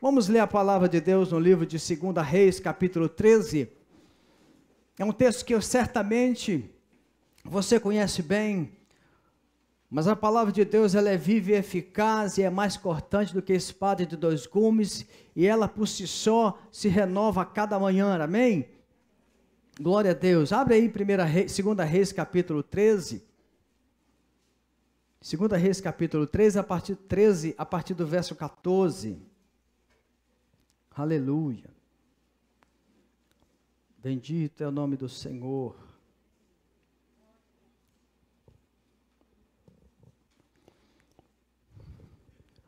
Vamos ler a palavra de Deus no livro de 2 Reis, capítulo 13. É um texto que eu, certamente você conhece bem, mas a palavra de Deus ela é viva e eficaz e é mais cortante do que a espada de dois gumes, e ela por si só se renova a cada manhã. Amém? Glória a Deus. Abre aí primeira Reis, 2 Reis, capítulo 13. 2 Reis, capítulo 13, a partir 13, a partir do verso 14. Aleluia. Bendito é o nome do Senhor.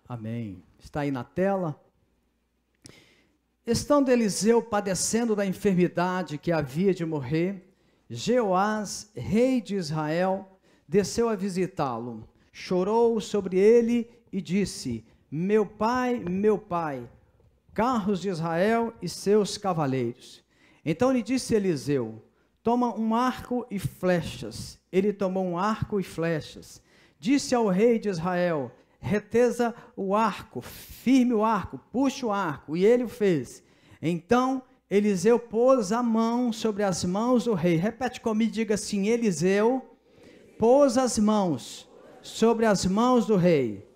Amém. Está aí na tela. Estando Eliseu padecendo da enfermidade que havia de morrer, Jeoás, rei de Israel, desceu a visitá-lo. Chorou sobre ele e disse: Meu pai, meu pai, carros de Israel e seus cavaleiros. Então lhe disse Eliseu: Toma um arco e flechas. Ele tomou um arco e flechas. Disse ao rei de Israel: Reteza o arco, firme o arco, puxa o arco. E ele o fez. Então Eliseu pôs a mão sobre as mãos do rei. Repete comigo, diga assim: Eliseu pôs as mãos sobre as mãos do rei.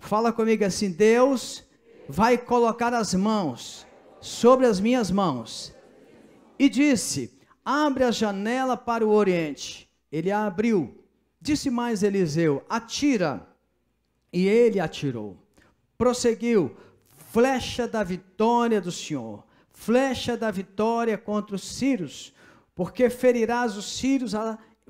Fala comigo assim: Deus vai colocar as mãos sobre as minhas mãos. E disse: Abre a janela para o oriente. Ele a abriu. Disse mais Eliseu: Atira. E ele atirou. Prosseguiu: Flecha da vitória do Senhor. Flecha da vitória contra os sírios, porque ferirás os sírios,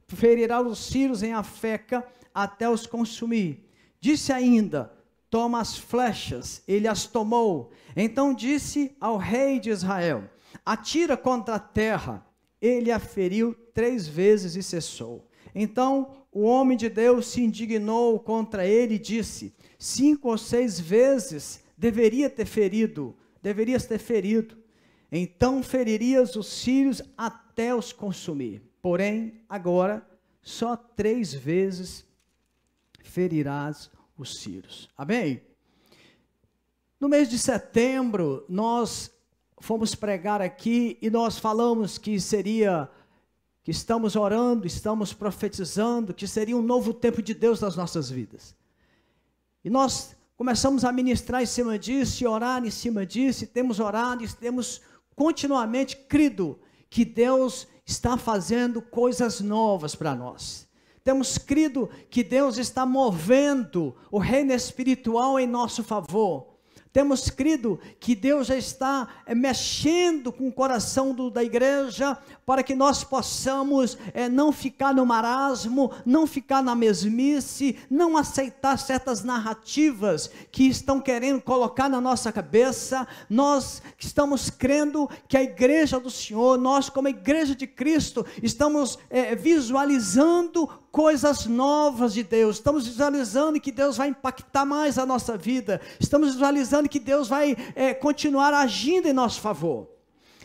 ferirá os sírios em afeca até os consumir. Disse ainda: toma as flechas, ele as tomou. Então disse ao rei de Israel: Atira contra a terra. Ele a feriu três vezes e cessou. Então o homem de Deus se indignou contra ele e disse: Cinco ou seis vezes deveria ter ferido, deverias ter ferido. Então feririas os sírios até os consumir. Porém, agora, só três vezes ferirás os sírios. Amém? No mês de setembro, nós fomos pregar aqui e nós falamos que seria que estamos orando, estamos profetizando, que seria um novo tempo de Deus nas nossas vidas. E nós começamos a ministrar em cima disso, e orar em cima disso, e temos orado, e temos continuamente crido que Deus está fazendo coisas novas para nós. Temos crido que Deus está movendo o reino espiritual em nosso favor. Temos crido que Deus já está é, mexendo com o coração do, da igreja para que nós possamos é, não ficar no marasmo, não ficar na mesmice, não aceitar certas narrativas que estão querendo colocar na nossa cabeça. Nós estamos crendo que a igreja do Senhor, nós como igreja de Cristo, estamos é, visualizando coisas novas de Deus, estamos visualizando que Deus vai impactar mais a nossa vida, estamos visualizando que Deus vai é, continuar agindo em nosso favor.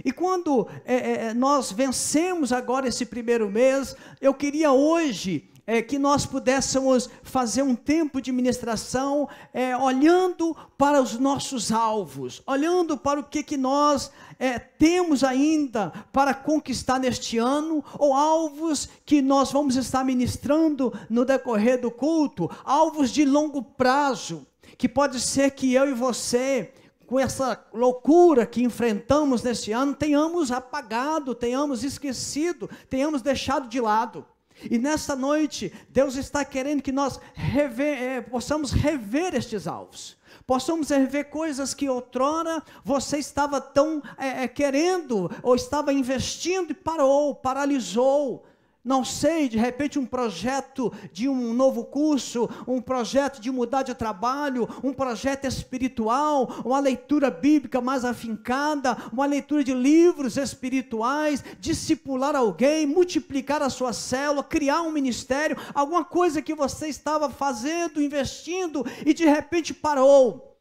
E quando é, é, é nós vencemos agora esse primeiro mês, eu queria hoje é, que nós pudéssemos fazer um tempo de ministração é, olhando para os nossos alvos, olhando para o que, que nós é, temos ainda para conquistar neste ano, ou alvos que nós vamos estar ministrando no decorrer do culto, alvos de longo prazo, que pode ser que eu e você com essa loucura que enfrentamos neste ano, tenhamos apagado, tenhamos esquecido, tenhamos deixado de lado. E nesta noite, Deus está querendo que nós rever, eh, possamos rever estes alvos. Possamos rever coisas que outrora você estava tão eh, eh, querendo, ou estava investindo e parou, paralisou não sei, de repente, um projeto de um novo curso, um projeto de mudar de trabalho, um projeto espiritual, uma leitura bíblica mais afincada, uma leitura de livros espirituais, discipular alguém, multiplicar a sua célula, criar um ministério, alguma coisa que você estava fazendo, investindo e de repente parou.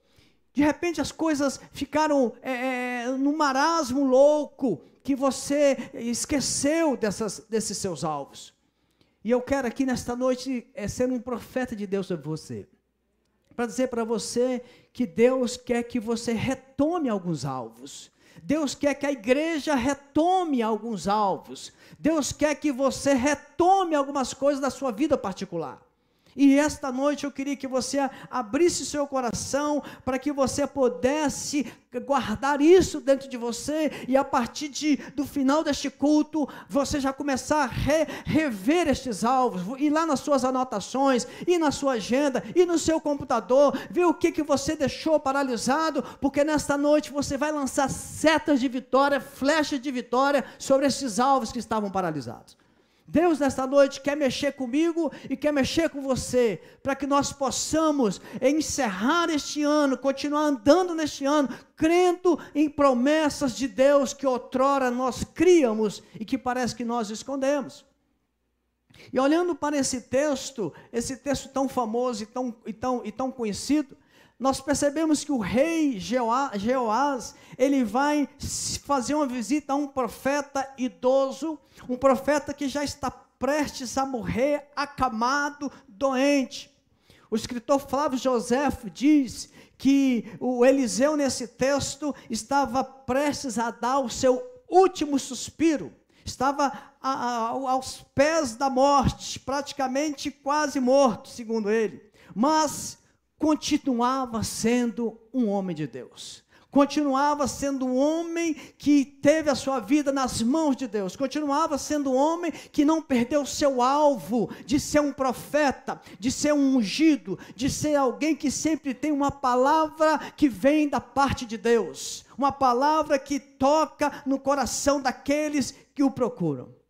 De repente as coisas ficaram é, é, num marasmo louco que você esqueceu dessas, desses seus alvos. E eu quero aqui nesta noite é, ser um profeta de Deus sobre você. Para dizer para você que Deus quer que você retome alguns alvos. Deus quer que a igreja retome alguns alvos. Deus quer que você retome algumas coisas da sua vida particular. E esta noite eu queria que você abrisse seu coração para que você pudesse guardar isso dentro de você e a partir de, do final deste culto você já começar a re, rever estes alvos e lá nas suas anotações e na sua agenda e no seu computador ver o que que você deixou paralisado porque nesta noite você vai lançar setas de vitória, flechas de vitória sobre estes alvos que estavam paralisados. Deus, nesta noite, quer mexer comigo e quer mexer com você, para que nós possamos encerrar este ano, continuar andando neste ano, crendo em promessas de Deus que outrora nós criamos e que parece que nós escondemos. E olhando para esse texto, esse texto tão famoso e tão, e tão, e tão conhecido, nós percebemos que o rei Jeoás, ele vai fazer uma visita a um profeta idoso, um profeta que já está prestes a morrer, acamado, doente. O escritor Flávio José diz que o Eliseu nesse texto estava prestes a dar o seu último suspiro, estava a, a, aos pés da morte, praticamente quase morto, segundo ele. Mas continuava sendo um homem de Deus. Continuava sendo um homem que teve a sua vida nas mãos de Deus, continuava sendo um homem que não perdeu o seu alvo de ser um profeta, de ser um ungido, de ser alguém que sempre tem uma palavra que vem da parte de Deus, uma palavra que toca no coração daqueles que o procuram.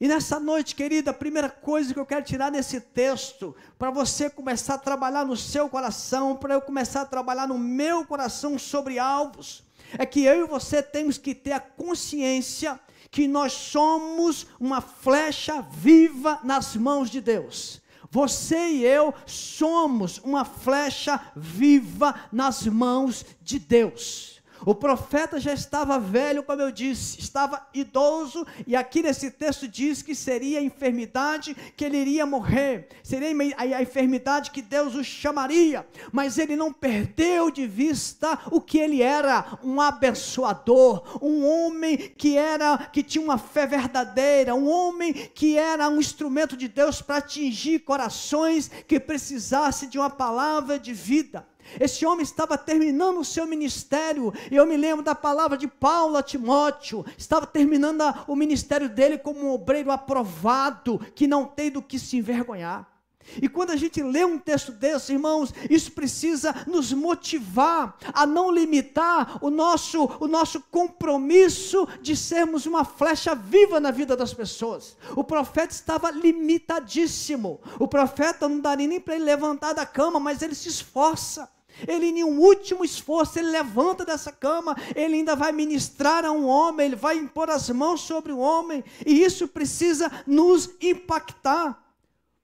E nessa noite, querida, a primeira coisa que eu quero tirar desse texto, para você começar a trabalhar no seu coração, para eu começar a trabalhar no meu coração sobre alvos, é que eu e você temos que ter a consciência que nós somos uma flecha viva nas mãos de Deus. Você e eu somos uma flecha viva nas mãos de Deus. O profeta já estava velho, como eu disse, estava idoso, e aqui nesse texto diz que seria a enfermidade que ele iria morrer, seria a enfermidade que Deus o chamaria, mas ele não perdeu de vista o que ele era, um abençoador, um homem que era que tinha uma fé verdadeira, um homem que era um instrumento de Deus para atingir corações que precisasse de uma palavra de vida. Esse homem estava terminando o seu ministério, e eu me lembro da palavra de Paulo a Timóteo, estava terminando o ministério dele como um obreiro aprovado, que não tem do que se envergonhar. E quando a gente lê um texto desse, irmãos, isso precisa nos motivar a não limitar o nosso, o nosso compromisso de sermos uma flecha viva na vida das pessoas. O profeta estava limitadíssimo. O profeta não daria nem para ele levantar da cama, mas ele se esforça. Ele, em um último esforço, ele levanta dessa cama, ele ainda vai ministrar a um homem, ele vai impor as mãos sobre o homem, e isso precisa nos impactar,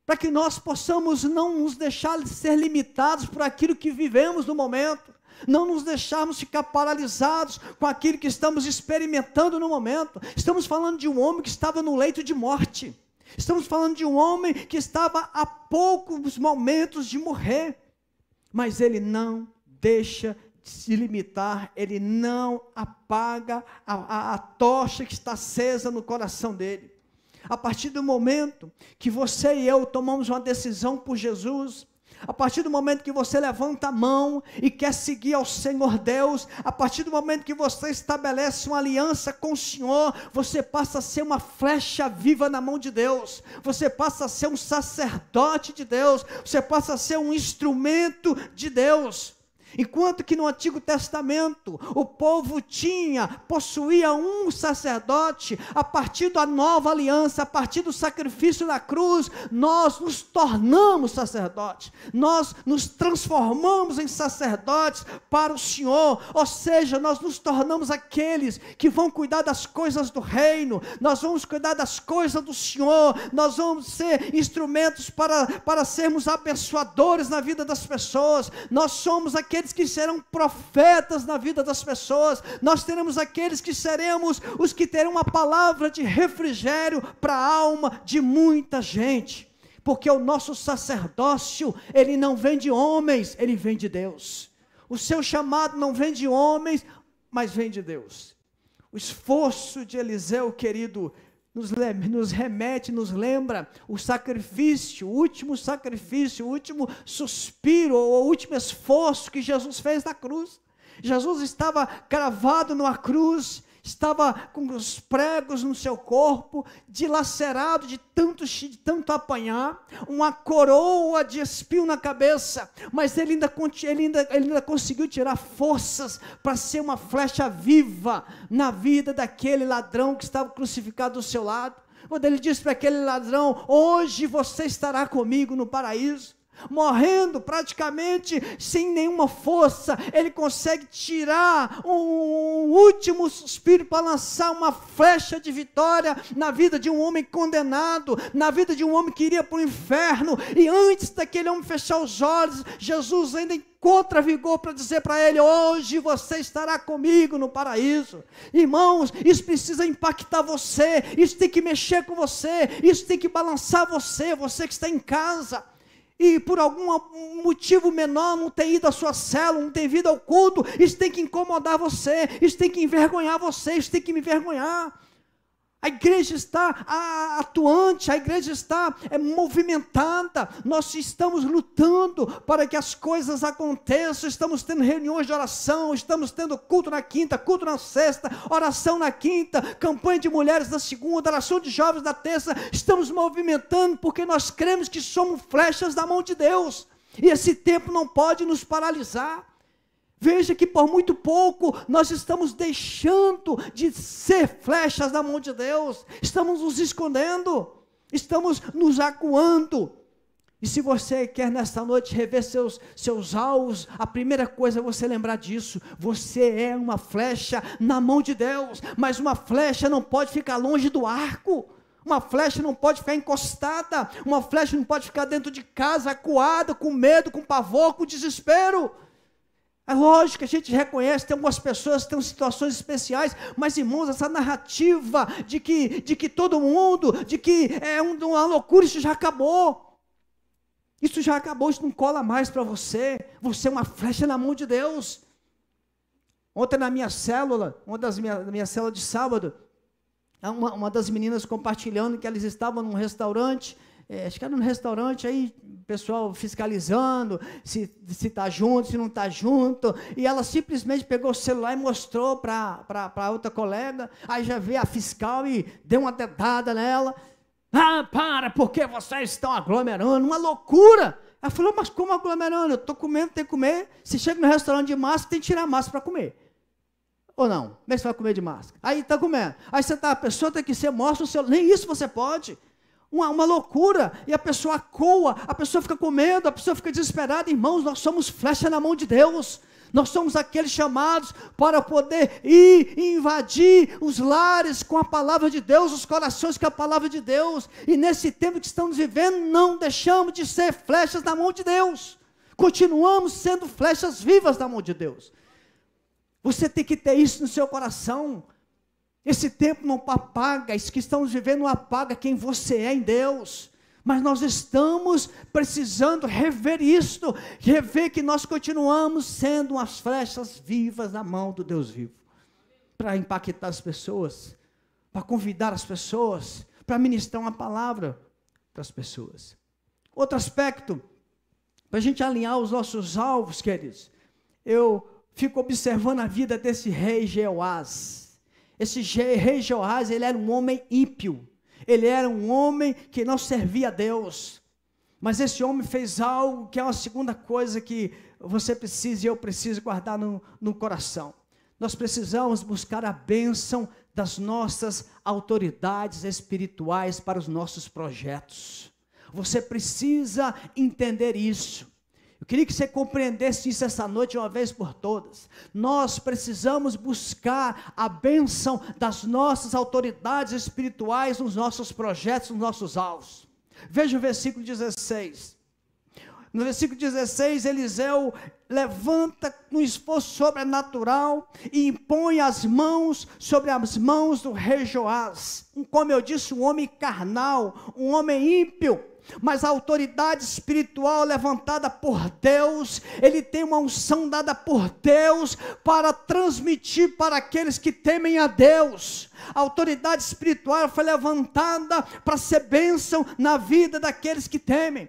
para que nós possamos não nos deixar ser limitados por aquilo que vivemos no momento não nos deixarmos ficar paralisados com aquilo que estamos experimentando no momento. Estamos falando de um homem que estava no leito de morte. Estamos falando de um homem que estava a poucos momentos de morrer mas ele não deixa de se limitar, ele não apaga a, a, a tocha que está acesa no coração dele. A partir do momento que você e eu tomamos uma decisão por Jesus, a partir do momento que você levanta a mão e quer seguir ao Senhor Deus, a partir do momento que você estabelece uma aliança com o Senhor, você passa a ser uma flecha viva na mão de Deus, você passa a ser um sacerdote de Deus, você passa a ser um instrumento de Deus. Enquanto que no Antigo Testamento o povo tinha, possuía um sacerdote, a partir da nova aliança, a partir do sacrifício da cruz, nós nos tornamos sacerdotes, nós nos transformamos em sacerdotes para o Senhor, ou seja, nós nos tornamos aqueles que vão cuidar das coisas do reino, nós vamos cuidar das coisas do Senhor, nós vamos ser instrumentos para, para sermos abençoadores na vida das pessoas, nós somos aqueles aqueles que serão profetas na vida das pessoas, nós teremos aqueles que seremos os que terão uma palavra de refrigério para a alma de muita gente. Porque o nosso sacerdócio, ele não vem de homens, ele vem de Deus. O seu chamado não vem de homens, mas vem de Deus. O esforço de Eliseu, querido, nos, nos remete, nos lembra o sacrifício, o último sacrifício, o último suspiro, o último esforço que Jesus fez na cruz. Jesus estava cravado numa cruz, estava com os pregos no seu corpo, dilacerado de tanto, de tanto apanhar, uma coroa de espinho na cabeça, mas ele ainda, ele ainda, ele ainda conseguiu tirar forças para ser uma flecha viva na vida daquele ladrão que estava crucificado do seu lado. Quando ele disse para aquele ladrão: Hoje você estará comigo no paraíso morrendo praticamente sem nenhuma força, ele consegue tirar um, último suspiro para lançar uma flecha de vitória na vida de um homem condenado, na vida de um homem que iria para o inferno, e antes daquele homem fechar os olhos, Jesus ainda encontra vigor para dizer para ele: Hoje você estará comigo no paraíso. Irmãos, isso precisa impactar você, isso tem que mexer com você, isso tem que balançar você, você que está em casa e por algum motivo menor não tem ido à sua célula, não tem vindo ao culto, isso tem que incomodar você, isso tem que envergonhar você, isso tem que me envergonhar. A igreja está atuante, a igreja está é, movimentada. Nós estamos lutando para que as coisas aconteçam. Estamos tendo reuniões de oração, estamos tendo culto na quinta, culto na sexta, oração na quinta, campanha de mulheres na segunda, oração de jovens na terça. Estamos movimentando porque nós cremos que somos flechas da mão de Deus. E esse tempo não pode nos paralisar. Veja que por muito pouco nós estamos deixando de ser flechas na mão de Deus, estamos nos escondendo, estamos nos acuando. E se você quer nesta noite rever seus, seus alvos, a primeira coisa é você lembrar disso. Você é uma flecha na mão de Deus, mas uma flecha não pode ficar longe do arco. Uma flecha não pode ficar encostada, uma flecha não pode ficar dentro de casa, acuada, com medo, com pavor, com desespero. É lógico que a gente reconhece, tem algumas pessoas que têm situações especiais, mas irmãos, essa narrativa de que, de que todo mundo, de que é uma loucura, isso já acabou. Isso já acabou, isso não cola mais para você. Você é uma flecha na mão de Deus. Ontem na minha célula, uma das minhas minha célula de sábado, uma, uma das meninas compartilhando que elas estavam num restaurante é, acho que era no restaurante aí, pessoal fiscalizando se está junto, se não está junto. E ela simplesmente pegou o celular e mostrou para outra colega. Aí já veio a fiscal e deu uma dedada nela. Ah, para, porque vocês estão aglomerando, uma loucura! Ela falou, mas como aglomerando? Eu estou comendo, tem que comer. Se chega no restaurante de máscara, tem que tirar a máscara para comer. Ou não? Como é que você vai comer de máscara? Aí está comendo. Aí você tá, a pessoa tem que ser, mostra o celular. Nem isso você pode uma, uma loucura, e a pessoa coa, a pessoa fica com medo, a pessoa fica desesperada. Irmãos, nós somos flecha na mão de Deus. Nós somos aqueles chamados para poder ir e invadir os lares com a palavra de Deus, os corações com a palavra de Deus. E nesse tempo que estamos vivendo, não deixamos de ser flechas na mão de Deus. Continuamos sendo flechas vivas na mão de Deus. Você tem que ter isso no seu coração. Esse tempo não apaga, isso que estamos vivendo não apaga quem você é em Deus. Mas nós estamos precisando rever isto, rever que nós continuamos sendo umas flechas vivas na mão do Deus vivo, para impactar as pessoas, para convidar as pessoas, para ministrar uma palavra para as pessoas. Outro aspecto, para a gente alinhar os nossos alvos, queridos, eu fico observando a vida desse rei Jeoás. Esse rei Joás, ele era um homem ímpio. Ele era um homem que não servia a Deus. Mas esse homem fez algo que é uma segunda coisa que você precisa e eu preciso guardar no, no coração. Nós precisamos buscar a bênção das nossas autoridades espirituais para os nossos projetos. Você precisa entender isso. Eu queria que você compreendesse isso essa noite uma vez por todas. Nós precisamos buscar a bênção das nossas autoridades espirituais nos nossos projetos, nos nossos alvos. Veja o versículo 16. No versículo 16, Eliseu levanta um esforço sobrenatural e impõe as mãos sobre as mãos do rei Joás. Como eu disse, um homem carnal, um homem ímpio, mas a autoridade espiritual é levantada por Deus, ele tem uma unção dada por Deus para transmitir para aqueles que temem a Deus. A autoridade espiritual foi levantada para ser bênção na vida daqueles que temem.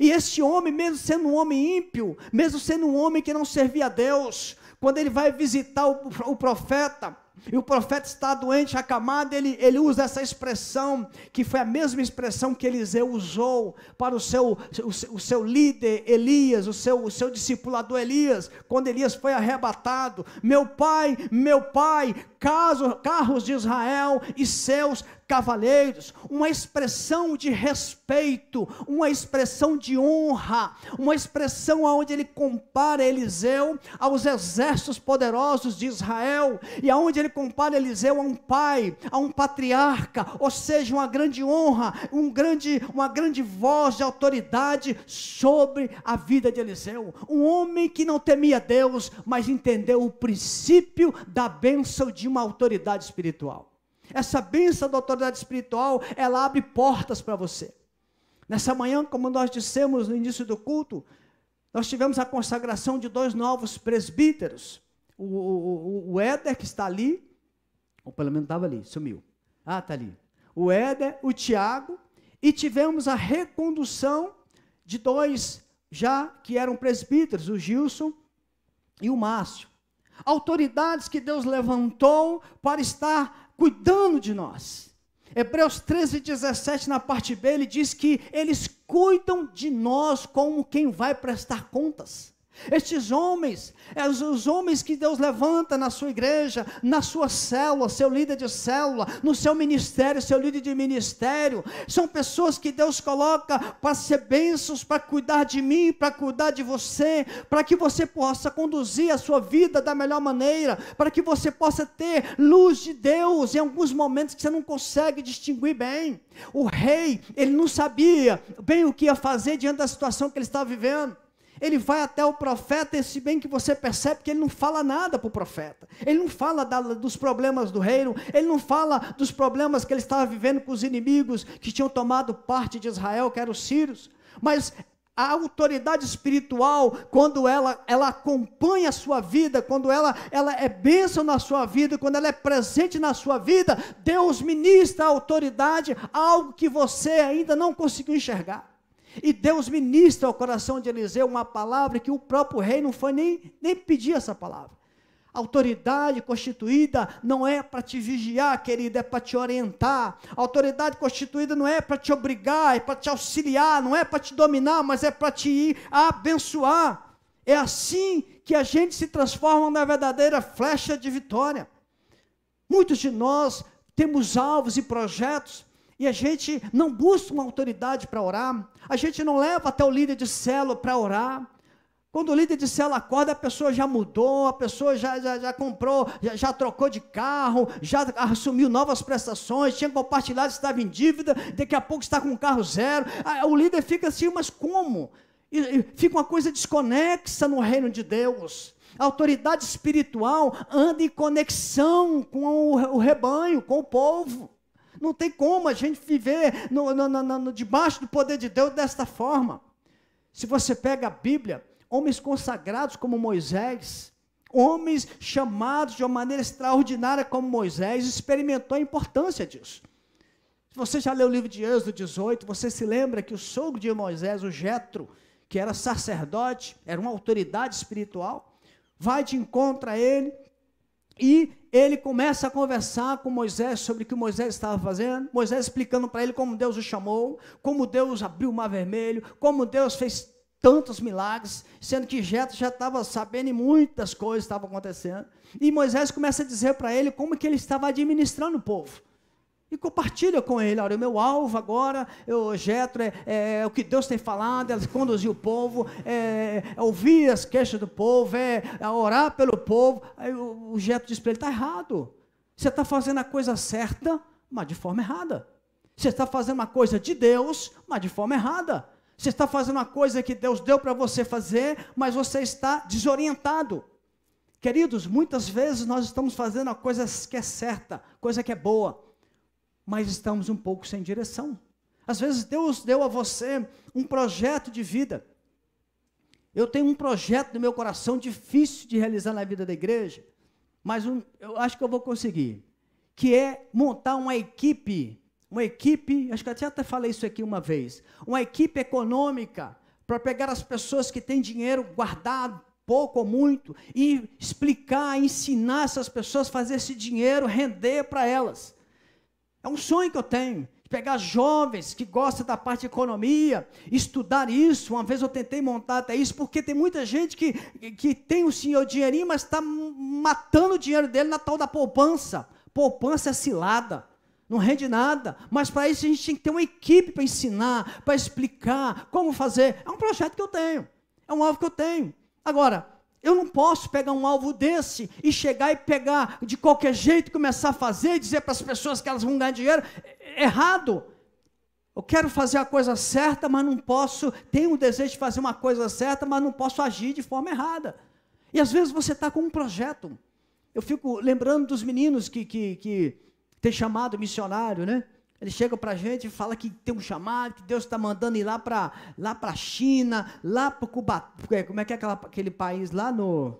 E este homem, mesmo sendo um homem ímpio, mesmo sendo um homem que não servia a Deus, quando ele vai visitar o, o profeta, e o profeta está doente, acamado, ele, ele usa essa expressão, que foi a mesma expressão que Eliseu usou para o seu, o, o seu líder Elias, o seu, o seu discipulador Elias, quando Elias foi arrebatado: Meu pai, meu pai, carros de Israel e seus cavaleiros, uma expressão de respeito, uma expressão de honra, uma expressão onde ele compara Eliseu aos exércitos poderosos de Israel, e aonde ele compara Eliseu a um pai, a um patriarca, ou seja, uma grande honra, um grande, uma grande voz de autoridade sobre a vida de Eliseu, um homem que não temia Deus, mas entendeu o princípio da bênção de uma autoridade espiritual. Essa benção da autoridade espiritual, ela abre portas para você. Nessa manhã, como nós dissemos no início do culto, nós tivemos a consagração de dois novos presbíteros. O, o, o Éder, que está ali, ou pelo menos estava ali, sumiu. Ah, está ali. O Éder, o Tiago, e tivemos a recondução de dois já que eram presbíteros, o Gilson e o Márcio autoridades que Deus levantou para estar cuidando de nós. Hebreus 13, 17, na parte B, ele diz que eles cuidam de nós como quem vai prestar contas. Estes homens, é, os homens que Deus levanta na sua igreja, na sua célula, seu líder de célula, no seu ministério, seu líder de ministério, são pessoas que Deus coloca para ser bênçãos, para cuidar de mim, para cuidar de você, para que você possa conduzir a sua vida da melhor maneira, para que você possa ter luz de Deus em alguns momentos que você não consegue distinguir bem. O rei, ele não sabia bem o que ia fazer diante da situação que ele estava vivendo. Ele vai até o profeta, se bem que você percebe que ele não fala nada para o profeta. Ele não fala da, dos problemas do reino, ele não fala dos problemas que ele estava vivendo com os inimigos que tinham tomado parte de Israel, que eram os sírios. Mas a autoridade espiritual, quando ela, ela acompanha a sua vida, quando ela, ela é bênção na sua vida, quando ela é presente na sua vida, Deus ministra a autoridade, algo que você ainda não conseguiu enxergar. E Deus ministra ao coração de Eliseu uma palavra que o próprio rei não foi nem, nem pedir essa palavra. A autoridade constituída não é para te vigiar, querida, é para te orientar. A autoridade constituída não é para te obrigar, é para te auxiliar, não é para te dominar, mas é para te abençoar. É assim que a gente se transforma na verdadeira flecha de vitória. Muitos de nós temos alvos e projetos e a gente não busca uma autoridade para orar, a gente não leva até o líder de célula para orar. Quando o líder de célula acorda, a pessoa já mudou, a pessoa já, já, já comprou, já, já, trocou de carro, já assumiu novas prestações, tinha compartilhado, estava em dívida, daqui a pouco está com um carro zero. O líder fica assim, mas como? E, e fica uma coisa desconexa no reino de Deus. A autoridade espiritual anda em conexão com o, o rebanho, com o povo. Não tem como a gente viver no, no, no, debaixo do poder de Deus desta forma. Se você pega a Bíblia, homens consagrados como Moisés, homens chamados de uma maneira extraordinária como Moisés, experimentou a importância disso. Se você já leu o livro de Êxodo 18, você se lembra que o sogro de Moisés, o Jetro, que era sacerdote, era uma autoridade espiritual, vai de encontro a ele e ele começa a conversar com Moisés sobre o que Moisés estava fazendo, Moisés explicando para ele como Deus o chamou, como Deus abriu o mar vermelho, como Deus fez tantos milagres, sendo que Jetro já estava sabendo e muitas coisas estavam acontecendo. E Moisés começa a dizer para ele como que ele estava administrando o povo. E compartilha com ele, olha, o meu alvo agora, o Jetro, é, é, é, o que Deus tem falado, é conduzir o povo, é, é ouvir as queixas do povo, é, é orar pelo povo. Aí o, o Jetro diz para ele, está errado. Você está fazendo a coisa certa, mas de forma errada. Você está fazendo uma coisa de Deus, mas de forma errada. Você está fazendo uma coisa que Deus deu para você fazer, mas você está desorientado. Queridos, muitas vezes nós estamos fazendo a coisa que é certa, coisa que é boa, mas estamos um pouco sem direção. Às vezes Deus deu a você um projeto de vida. Eu tenho um projeto no meu coração difícil de realizar na vida da igreja, mas um, eu acho que eu vou conseguir, que é montar uma equipe, uma equipe, acho que até até falei isso aqui uma vez, uma equipe econômica para pegar as pessoas que têm dinheiro guardado pouco ou muito e explicar, ensinar essas pessoas fazer esse dinheiro render para elas. É um sonho que eu tenho. Pegar jovens que gostam da parte de economia, estudar isso. Uma vez eu tentei montar até isso, porque tem muita gente que, que tem o senhor dinheirinho, mas está matando o dinheiro dele na tal da poupança. Poupança é cilada não rende nada. Mas para isso a gente tem que ter uma equipe para ensinar, para explicar como fazer. É um projeto que eu tenho, é um alvo que eu tenho. Agora, eu não posso pegar um alvo desse e chegar e pegar de qualquer jeito, começar a fazer e dizer para as pessoas que elas vão ganhar dinheiro. É, é errado. Eu quero fazer a coisa certa, mas não posso. Tenho o desejo de fazer uma coisa certa, mas não posso agir de forma errada. E às vezes você está com um projeto. Eu fico lembrando dos meninos que, que, que têm chamado missionário, né? Ele chega para a gente e fala que tem um chamado, que Deus está mandando ir lá para lá a China, lá para Cuba. É, como é que é aquela, aquele país lá no,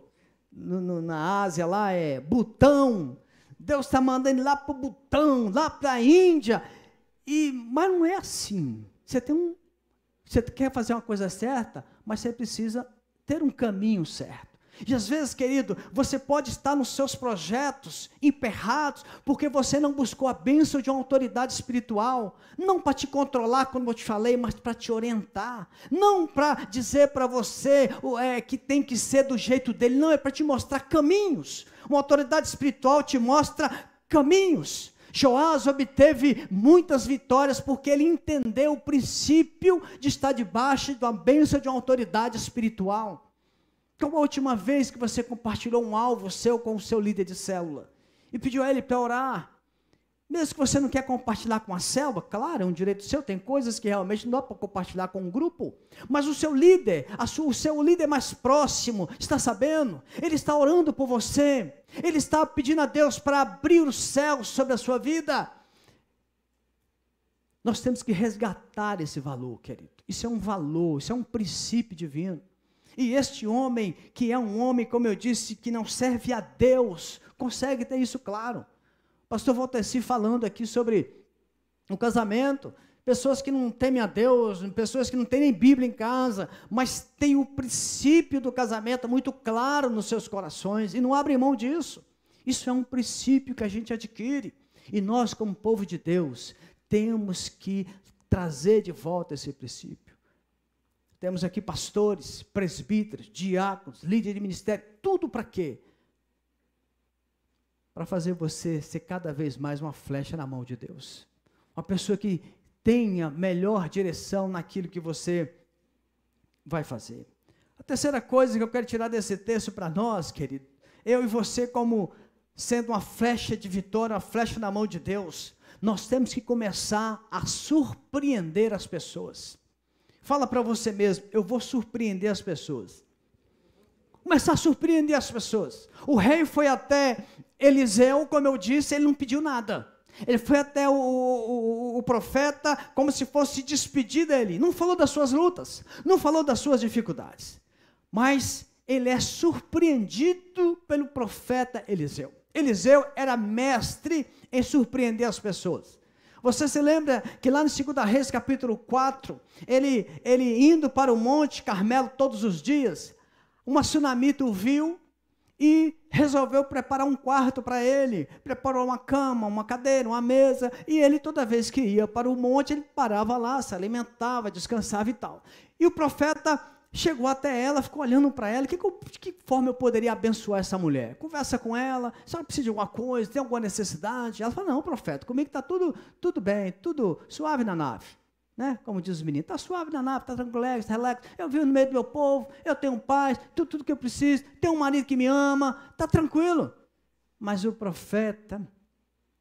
no, no, na Ásia, lá é Butão. Deus está mandando ir lá para o Butão, lá para a Índia. E, mas não é assim. Você tem um. Você quer fazer uma coisa certa, mas você precisa ter um caminho certo. E às vezes, querido, você pode estar nos seus projetos emperrados porque você não buscou a bênção de uma autoridade espiritual, não para te controlar, como eu te falei, mas para te orientar, não para dizer para você é, que tem que ser do jeito dele, não, é para te mostrar caminhos. Uma autoridade espiritual te mostra caminhos. Joás obteve muitas vitórias porque ele entendeu o princípio de estar debaixo da bênção de uma autoridade espiritual. Qual então, a última vez que você compartilhou um alvo seu com o seu líder de célula e pediu a ele para orar? Mesmo que você não quer compartilhar com a célula, claro, é um direito seu, tem coisas que realmente não dá para compartilhar com um grupo, mas o seu líder, sua, o seu líder mais próximo, está sabendo, ele está orando por você, ele está pedindo a Deus para abrir os céus sobre a sua vida. Nós temos que resgatar esse valor, querido. Isso é um valor, isso é um princípio divino. E este homem, que é um homem, como eu disse, que não serve a Deus, consegue ter isso claro. pastor Valteci falando aqui sobre o casamento, pessoas que não temem a Deus, pessoas que não têm nem Bíblia em casa, mas têm o princípio do casamento muito claro nos seus corações e não abrem mão disso. Isso é um princípio que a gente adquire. E nós, como povo de Deus, temos que trazer de volta esse princípio. Temos aqui pastores, presbíteros, diáconos, líderes de ministério, tudo para quê? Para fazer você ser cada vez mais uma flecha na mão de Deus. Uma pessoa que tenha melhor direção naquilo que você vai fazer. A terceira coisa que eu quero tirar desse texto para nós, querido, eu e você, como sendo uma flecha de vitória, uma flecha na mão de Deus, nós temos que começar a surpreender as pessoas. Fala para você mesmo, eu vou surpreender as pessoas. Começar a surpreender as pessoas. O rei foi até Eliseu, como eu disse, ele não pediu nada. Ele foi até o, o, o, profeta como se fosse despedir dele. Não falou das suas lutas, não falou das suas dificuldades. Mas ele é surpreendido pelo profeta Eliseu. Eliseu era mestre em surpreender as pessoas. Você se lembra que lá no 2 Reis, capítulo 4, ele, ele indo para o Monte Carmelo todos os dias, uma tsunamita o viu e resolveu preparar um quarto para ele, preparou uma cama, uma cadeira, uma mesa, e ele toda vez que ia para o monte, ele parava lá, se alimentava, descansava e tal. E o profeta Chegou até ela, ficou olhando para ela, que, de que forma eu poderia abençoar essa mulher? Conversa com ela, se ela precisa de alguma coisa, tem alguma necessidade? Ela fala, não, profeta, comigo está tudo, tudo bem, tudo suave na nave. Né? Como diz os meninos, está suave na nave, está tranquilo, está relaxado. eu vivo no meio do meu povo, eu tenho paz, tudo, tudo que eu preciso, tenho um marido que me ama, está tranquilo. Mas o profeta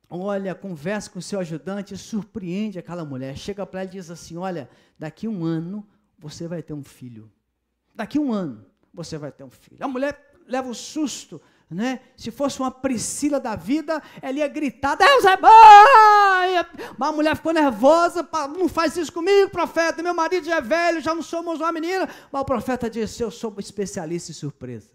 olha, conversa com o seu ajudante, surpreende aquela mulher, chega para ela e diz assim, olha, daqui um ano você vai ter um filho daqui um ano você vai ter um filho. A mulher leva um susto, né? Se fosse uma Priscila da vida, ela ia gritar: Deus é bom! Mas a mulher ficou nervosa, não faz isso comigo, profeta. Meu marido já é velho, já não somos uma menina. Mas o profeta disse: Eu sou especialista em surpresa.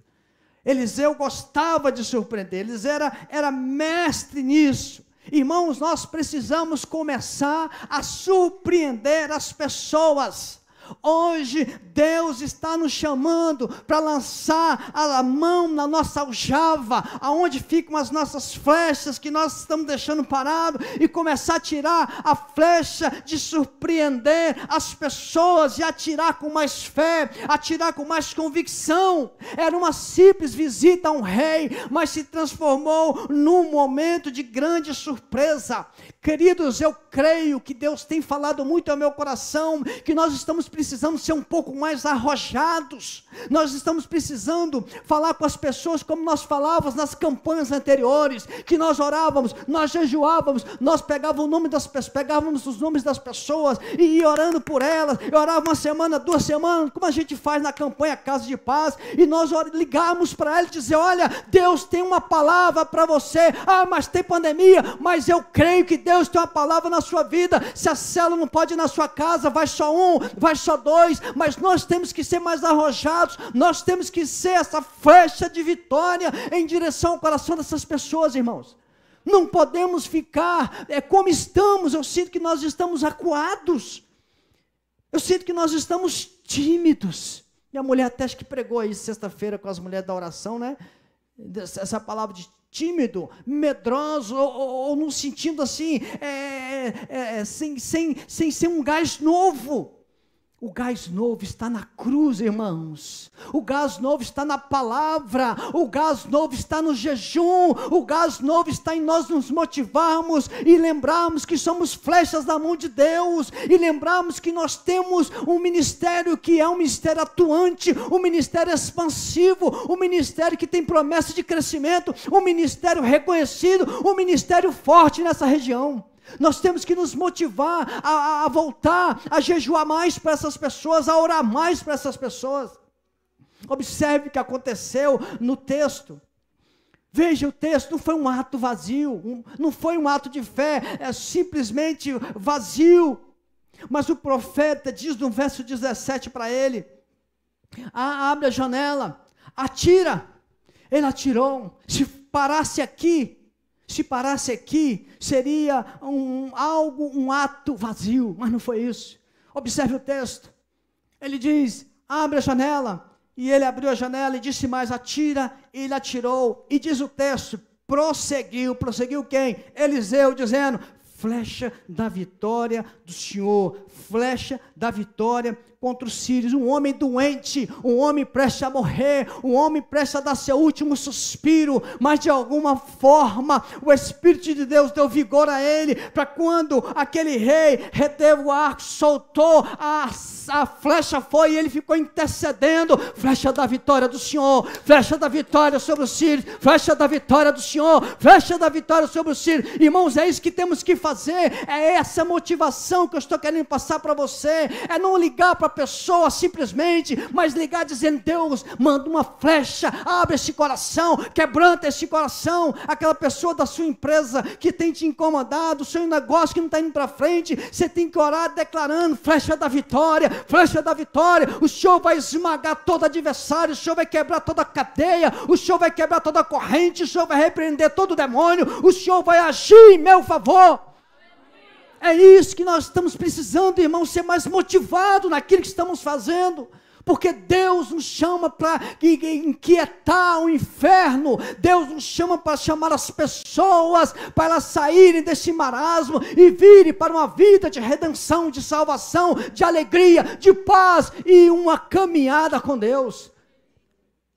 Eliseu gostava de surpreender, Eliseu era, era mestre nisso. Irmãos, nós precisamos começar a surpreender as pessoas. Hoje Deus está nos chamando para lançar a mão na nossa aljava, aonde ficam as nossas flechas que nós estamos deixando parado e começar a tirar a flecha de surpreender as pessoas e atirar com mais fé, atirar com mais convicção. Era uma simples visita a um rei, mas se transformou num momento de grande surpresa. Queridos, eu creio que Deus tem falado muito ao meu coração, que nós estamos precisando ser um pouco mais arrojados, nós estamos precisando falar com as pessoas como nós falávamos nas campanhas anteriores, que nós orávamos, nós jejuávamos, nós pegávamos, o nome das, pegávamos os nomes das pessoas e ia orando por elas, eu orava uma semana, duas semanas, como a gente faz na campanha Casa de Paz, e nós ligamos para ela e dizer: Olha, Deus tem uma palavra para você, ah, mas tem pandemia, mas eu creio que Deus Deus tem uma palavra na sua vida. Se a cela não pode ir na sua casa, vai só um, vai só dois. Mas nós temos que ser mais arrojados, nós temos que ser essa flecha de vitória em direção ao coração dessas pessoas, irmãos. Não podemos ficar é, como estamos. Eu sinto que nós estamos acuados. Eu sinto que nós estamos tímidos. Minha mulher até acho que pregou aí sexta-feira com as mulheres da oração, né? Essa palavra de tímido, medroso, ou, ou, ou no sentindo assim, é, é, é, sem, sem, sem ser um gás novo. O gás novo está na cruz, irmãos. O gás novo está na palavra. O gás novo está no jejum. O gás novo está em nós nos motivarmos e lembrarmos que somos flechas da mão de Deus. E lembrarmos que nós temos um ministério que é um ministério atuante, um ministério expansivo, um ministério que tem promessa de crescimento, um ministério reconhecido, um ministério forte nessa região. Nós temos que nos motivar a, a, a voltar, a jejuar mais para essas pessoas, a orar mais para essas pessoas. Observe o que aconteceu no texto. Veja o texto, não foi um ato vazio, um, não foi um ato de fé, é simplesmente vazio. Mas o profeta diz no verso 17 para ele: abre a janela, atira. Ele atirou. Se parasse aqui, se parasse aqui, seria um, algo, um ato vazio, mas não foi isso. Observe o texto. Ele diz: abre a janela. E ele abriu a janela e disse mais: atira. E ele atirou. E diz o texto: prosseguiu. Prosseguiu quem? Eliseu, dizendo: flecha da vitória do Senhor, flecha da vitória contra os sírios, um homem doente, um homem prestes a morrer, um homem prestes a dar seu último suspiro, mas de alguma forma o Espírito de Deus deu vigor a ele, para quando aquele rei reteve o arco, soltou, a, a flecha foi e ele ficou intercedendo, flecha da vitória do Senhor, flecha da vitória sobre os sírios, flecha da vitória do Senhor, flecha da vitória sobre os sírios, irmãos, é isso que temos que fazer, é essa motivação que eu estou querendo passar para você, é não ligar para uma pessoa simplesmente, mas ligar dizendo: Deus, manda uma flecha, abre esse coração, quebranta esse coração. Aquela pessoa da sua empresa que tem te incomodado, o seu negócio que não está indo para frente, você tem que orar declarando: flecha da vitória, flecha da vitória. O Senhor vai esmagar todo adversário, o Senhor vai quebrar toda cadeia, o Senhor vai quebrar toda corrente, o Senhor vai repreender todo demônio, o Senhor vai agir em meu favor. É isso que nós estamos precisando, irmão, ser mais motivado naquilo que estamos fazendo. Porque Deus nos chama para inquietar o inferno, Deus nos chama para chamar as pessoas para elas saírem desse marasmo e virem para uma vida de redenção, de salvação, de alegria, de paz e uma caminhada com Deus.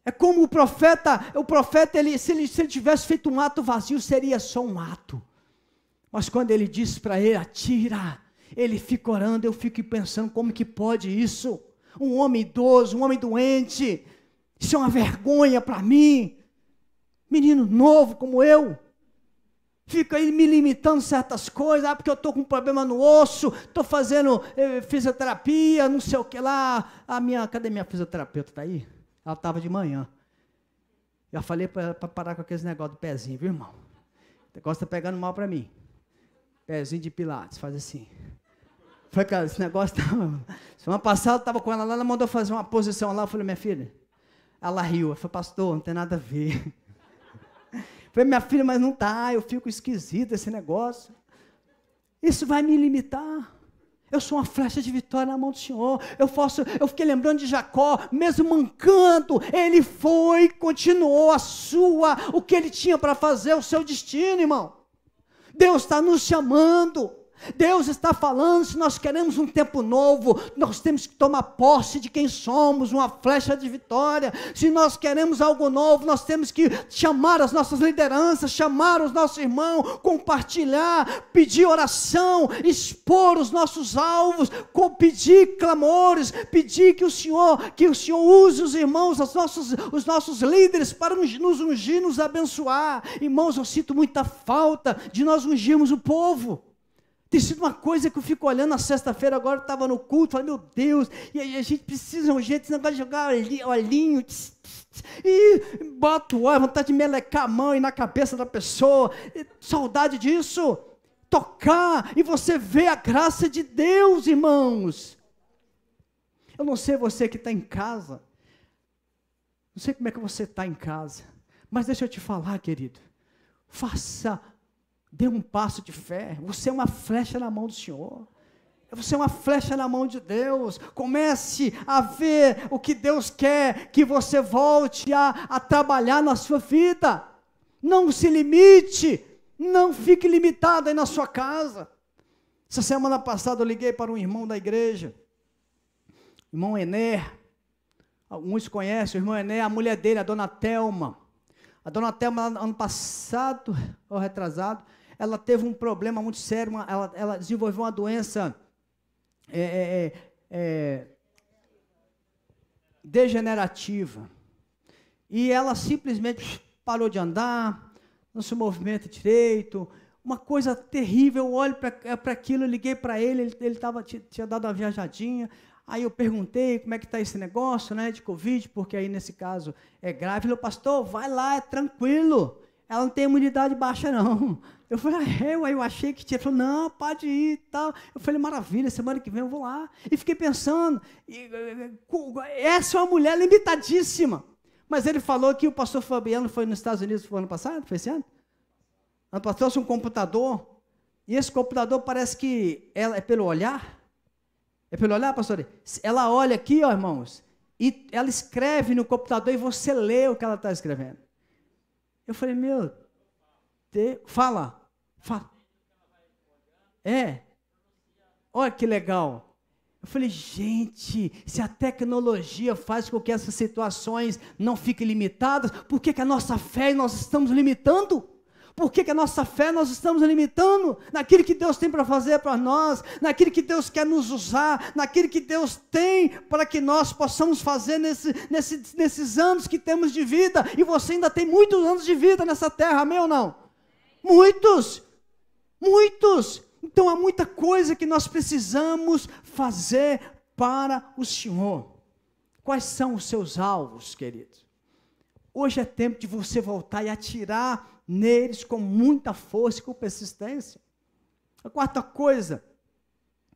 É como o profeta, o profeta ele, se, ele, se ele tivesse feito um ato vazio, seria só um ato. Mas quando ele disse para ele, atira, ele fica orando, eu fico pensando, como que pode isso? Um homem idoso, um homem doente, isso é uma vergonha para mim. Menino novo como eu, fica aí me limitando certas coisas, ah, porque eu estou com um problema no osso, estou fazendo eh, fisioterapia, não sei o que lá. A minha, cadê minha fisioterapeuta? Está aí? Ela estava de manhã. Eu falei para parar com aqueles negócios do pezinho, viu, irmão? O negócio está pegando mal para mim. Pezinho de Pilates, faz assim. Falei, cara, esse negócio tá. Semana passada eu estava com ela lá, ela mandou fazer uma posição lá. Eu falei, minha filha. Ela riu. Eu falei, pastor, não tem nada a ver. Eu falei, minha filha, mas não tá, eu fico esquisito esse negócio. Isso vai me limitar. Eu sou uma flecha de vitória na mão do Senhor. Eu faço, eu fiquei lembrando de Jacó, mesmo mancando, ele foi, continuou a sua, o que ele tinha para fazer, o seu destino, irmão. Deus está nos chamando. Deus está falando, se nós queremos um tempo novo, nós temos que tomar posse de quem somos, uma flecha de vitória. Se nós queremos algo novo, nós temos que chamar as nossas lideranças, chamar os nossos irmãos, compartilhar, pedir oração, expor os nossos alvos, pedir clamores, pedir que o Senhor, que o Senhor use os irmãos, os nossos, os nossos líderes para nos, nos ungir, nos abençoar. Irmãos, eu sinto muita falta de nós ungirmos o povo. Tem sido uma coisa que eu fico olhando na sexta-feira, agora eu estava no culto, falei, meu Deus, e a gente precisa um jeito, esse negócio jogar olhinho, e bota o olho, vontade de melecar a mão e na cabeça da pessoa, e, saudade disso. Tocar, e você vê a graça de Deus, irmãos. Eu não sei você que está em casa, não sei como é que você está em casa, mas deixa eu te falar, querido, faça Dê um passo de fé. Você é uma flecha na mão do Senhor. Você é uma flecha na mão de Deus. Comece a ver o que Deus quer que você volte a, a trabalhar na sua vida. Não se limite. Não fique limitado aí na sua casa. Essa semana passada eu liguei para um irmão da igreja, irmão Ené. Alguns conhecem o irmão Ené, a mulher dele, a dona Telma. A dona Telma, ano passado, ou retrasado, ela teve um problema muito sério, uma, ela, ela, desenvolveu uma doença é é, é, é, degenerativa. E ela simplesmente parou de andar, não se movimenta direito, uma coisa terrível. Eu olho para é, aquilo, eu liguei para ele, ele, tava, tinha dado uma viajadinha. Aí eu perguntei como é que está esse negócio né, de Covid, porque aí nesse caso é grave. Ele falou, pastor, vai lá, é tranquilo ela não tem imunidade baixa, não. Eu falei, ah, eu, aí eu achei que tinha. Ele falou, não, pode ir e tal. Eu falei, maravilha, semana que vem eu vou lá. E fiquei pensando, eh, eh, essa é uma mulher limitadíssima. Mas ele falou que o pastor Fabiano foi nos Estados Unidos no ano passado, foi esse ano? Ano passado trouxe um computador. E esse computador parece que ela, é pelo olhar. É pelo olhar, pastor? Ela olha aqui, ó, irmãos, e ela escreve no computador e você lê o que ela está escrevendo. Eu falei, meu, te, fala, fala. É. Olha que legal. Eu falei, gente, se a tecnologia faz com que essas situações não fiquem limitadas, por que, que a nossa fé nós estamos limitando? Porque que a nossa fé nós estamos limitando naquilo que Deus tem para fazer para nós, naquilo que Deus quer nos usar, naquilo que Deus tem para que nós possamos fazer nesse, nesse, nesses anos que temos de vida. E você ainda tem muitos anos de vida nessa terra, amém ou não? Muitos! Muitos! Então há muita coisa que nós precisamos fazer para o Senhor. Quais são os seus alvos, querido? Hoje é tempo de você voltar e atirar neles com muita força e com persistência. A quarta coisa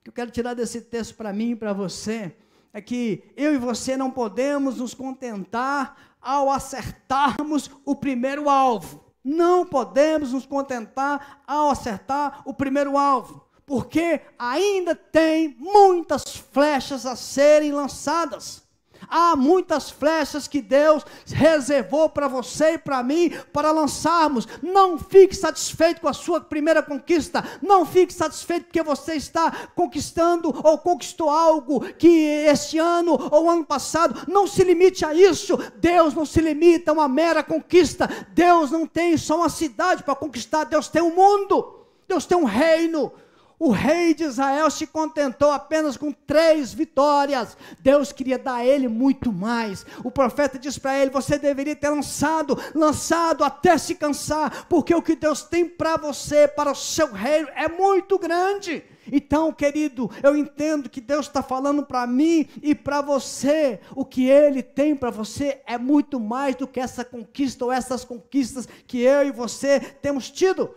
que eu quero tirar desse texto para mim e para você é que eu e você não podemos nos contentar ao acertarmos o primeiro alvo. Não podemos nos contentar ao acertar o primeiro alvo, porque ainda tem muitas flechas a serem lançadas. Há muitas flechas que Deus reservou para você e para mim para lançarmos. Não fique satisfeito com a sua primeira conquista. Não fique satisfeito porque você está conquistando ou conquistou algo que este ano ou ano passado. Não se limite a isso. Deus não se limita a uma mera conquista. Deus não tem só uma cidade para conquistar. Deus tem um mundo. Deus tem um reino. O rei de Israel se contentou apenas com três vitórias. Deus queria dar a ele muito mais. O profeta diz para ele: Você deveria ter lançado, lançado até se cansar, porque o que Deus tem para você, para o seu reino, é muito grande. Então, querido, eu entendo que Deus está falando para mim e para você. O que Ele tem para você é muito mais do que essa conquista ou essas conquistas que eu e você temos tido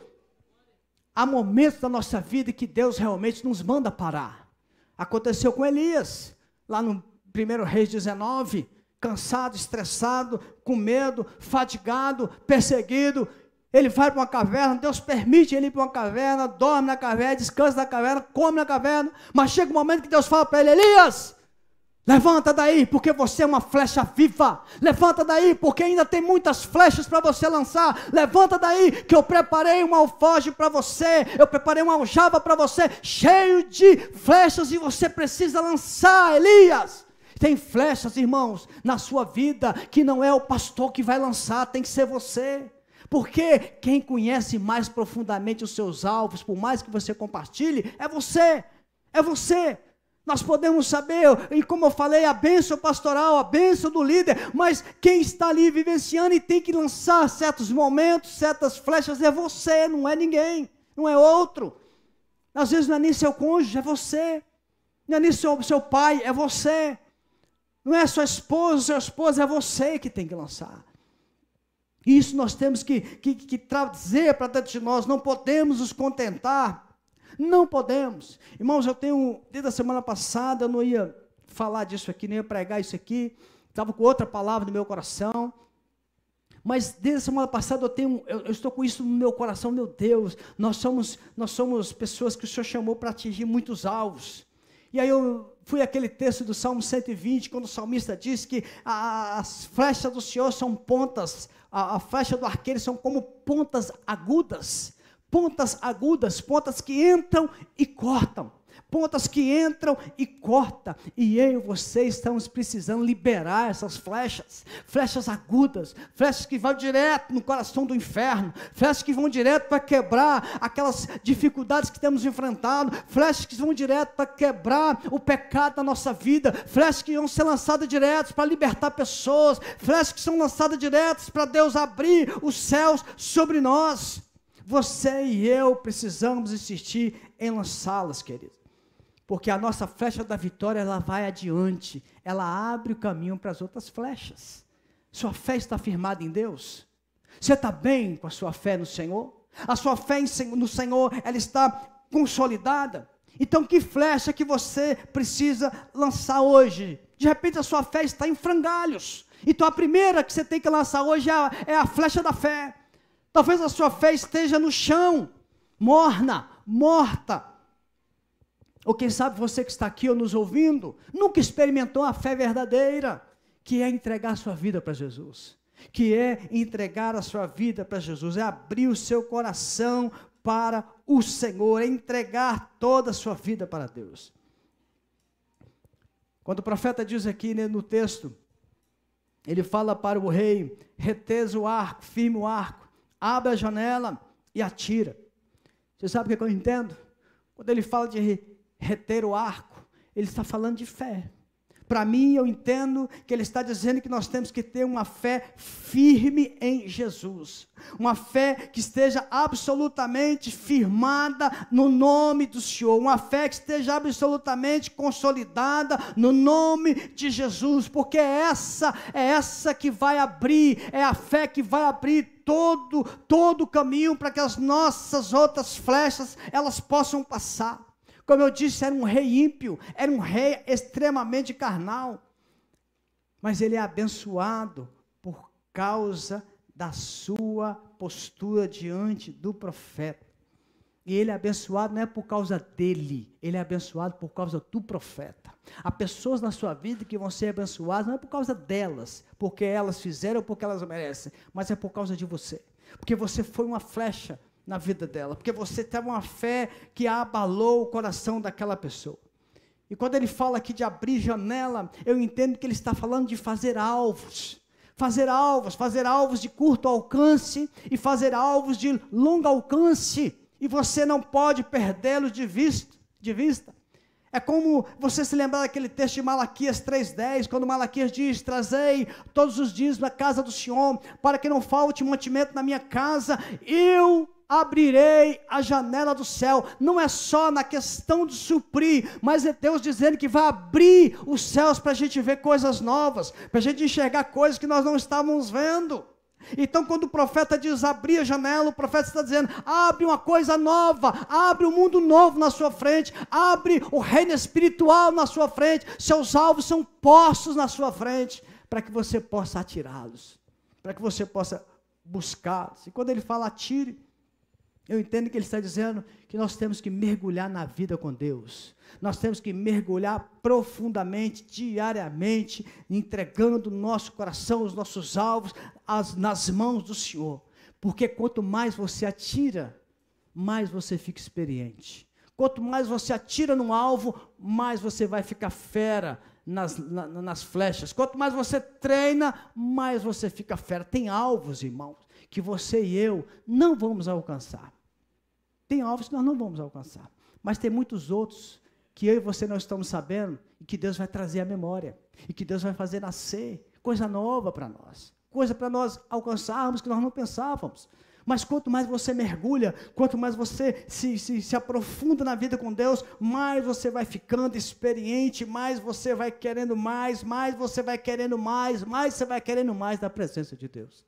há momentos da nossa vida que Deus realmente nos manda parar. Aconteceu com Elias, lá no 1 Reis 19, cansado, estressado, com medo, fatigado, perseguido. Ele vai para uma caverna, Deus permite ele ir para uma caverna, dorme na caverna, descansa na caverna, come na caverna, mas chega um momento que Deus fala para ele: Elias, Levanta daí, porque você é uma flecha viva. Levanta daí, porque ainda tem muitas flechas para você lançar. Levanta daí, que eu preparei um alfoge para você. Eu preparei uma aljava para você, cheio de flechas, e você precisa lançar, Elias. Tem flechas, irmãos, na sua vida, que não é o pastor que vai lançar, tem que ser você. Porque quem conhece mais profundamente os seus alvos, por mais que você compartilhe, é você. É você. Nós podemos saber, e como eu falei, a bênção pastoral, a bênção do líder, mas quem está ali vivenciando e tem que lançar certos momentos, certas flechas, é você, não é ninguém, não é outro. Às vezes não é nem seu cônjuge, é você. Não é nem seu, seu pai, é você. Não é sua esposa, sua esposa, é você que tem que lançar. Isso nós temos que, que, que trazer para dentro de nós, não podemos nos contentar não podemos. Irmãos, eu tenho, desde a semana passada, eu não ia falar disso aqui, nem ia pregar isso aqui, estava com outra palavra no meu coração. Mas desde a semana passada eu tenho, eu, eu, estou com isso no meu coração, meu Deus. Nós somos, nós somos pessoas que o Senhor chamou para atingir muitos alvos. E aí eu fui aquele texto do Salmo 120, quando o salmista diz que a, as flechas do Senhor são pontas, a, a flecha do arqueiro são como pontas agudas pontas agudas, pontas que entram e cortam, pontas que entram e cortam. E eu e você estamos precisando liberar essas flechas, flechas agudas, flechas que vão direto no coração do inferno, flechas que vão direto para quebrar aquelas dificuldades que temos enfrentado, flechas que vão direto para quebrar o pecado da nossa vida, flechas que vão ser lançadas direto para libertar pessoas, flechas que são lançadas direto para Deus abrir os céus sobre nós. Você e eu precisamos insistir em lançá-las, querido. Porque a nossa flecha da vitória, ela vai adiante, ela abre o caminho para as outras flechas. Sua fé está firmada em Deus? Você está bem com a sua fé no Senhor? A sua fé no Senhor, ela está consolidada? Então, que flecha que você precisa lançar hoje? De repente, a sua fé está em frangalhos. Então, a primeira que você tem que lançar hoje é a, é a flecha da fé. Talvez a sua fé esteja no chão, morna, morta. Ou quem sabe você que está aqui ou nos ouvindo, nunca experimentou a fé verdadeira, que é entregar a sua vida para Jesus. Que é entregar a sua vida para Jesus, é abrir o seu coração para o Senhor, é entregar toda a sua vida para Deus. Quando o profeta diz aqui né, no texto, ele fala para o rei: reteza o arco, firme o arco, abre a janela e atira. Você sabe o é que eu entendo? Quando ele fala de reter o arco, ele está falando de fé. Para mim, eu entendo que ele está dizendo que nós temos que ter uma fé firme em Jesus, uma fé que esteja absolutamente firmada no nome do Senhor, uma fé que esteja absolutamente consolidada no nome de Jesus, porque é essa é essa que vai abrir, é a fé que vai abrir todo todo o caminho para que as nossas outras flechas elas possam passar. Como eu disse, era um rei ímpio, era um rei extremamente carnal. Mas ele é abençoado por causa da sua postura diante do profeta. E ele é abençoado não é por causa dele, ele é abençoado por causa do profeta. Há pessoas na sua vida que vão ser abençoadas não é por causa delas, porque elas fizeram ou porque elas merecem, mas é por causa de você. Porque você foi uma flecha na vida dela, porque você tem uma fé que abalou o coração daquela pessoa. E quando ele fala aqui de abrir janela, eu entendo que ele está falando de fazer alvos. Fazer alvos, fazer alvos de curto alcance e fazer alvos de longo alcance. E você não pode perdê-los de, de vista. É como você se lembrar daquele texto de Malaquias 3,10, quando Malaquias diz: Trazei todos os dias na casa do Senhor, para que não falte mantimento na minha casa, eu abrirei a janela do céu. Não é só na questão de suprir, mas é Deus dizendo que vai abrir os céus para a gente ver coisas novas, para a gente enxergar coisas que nós não estávamos vendo. Então, quando o profeta diz abrir a janela, o profeta está dizendo: abre uma coisa nova, abre um mundo novo na sua frente, abre o reino espiritual na sua frente, seus alvos são postos na sua frente, para que você possa atirá-los, para que você possa buscá-los. E quando ele fala atire, eu entendo que ele está dizendo que nós temos que mergulhar na vida com Deus. Nós temos que mergulhar profundamente, diariamente, entregando o nosso coração, os nossos alvos as, nas mãos do Senhor. Porque quanto mais você atira, mais você fica experiente. Quanto mais você atira no alvo, mais você vai ficar fera nas, na, nas flechas. Quanto mais você treina, mais você fica fera. Tem alvos, irmãos, que você e eu não vamos alcançar tem alvos que nós não vamos alcançar. Mas tem muitos outros que eu e você não estamos sabendo e que Deus vai trazer à memória. E que Deus vai fazer nascer coisa nova para nós. Coisa para nós alcançarmos que nós não pensávamos. Mas quanto mais você mergulha, quanto mais você se, se, se, aprofunda na vida com Deus, mais você vai ficando experiente, mais você vai querendo mais, mais você vai querendo mais, mais você vai querendo mais da presença de Deus.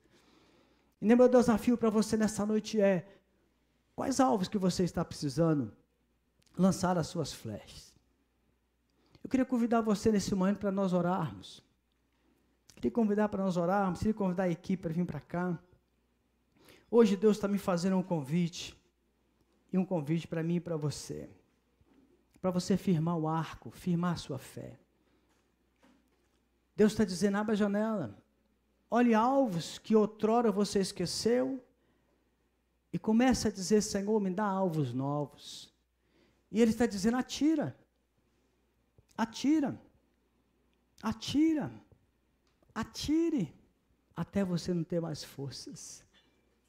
E meu desafio para você nessa noite é: Quais alvos que você está precisando lançar as suas flechas? Eu queria convidar você nesse momento para nós orarmos. Queria convidar para nós orarmos, queria convidar a equipe para vir para cá. Hoje Deus está me fazendo um convite, e um convite para mim e para você. Para você firmar o arco, firmar a sua fé. Deus está dizendo, abre a janela. Olhe alvos que outrora você esqueceu, e começa a dizer: Senhor, me dá alvos novos. E ele está dizendo: atira, atira, atira, atire, até você não ter mais forças,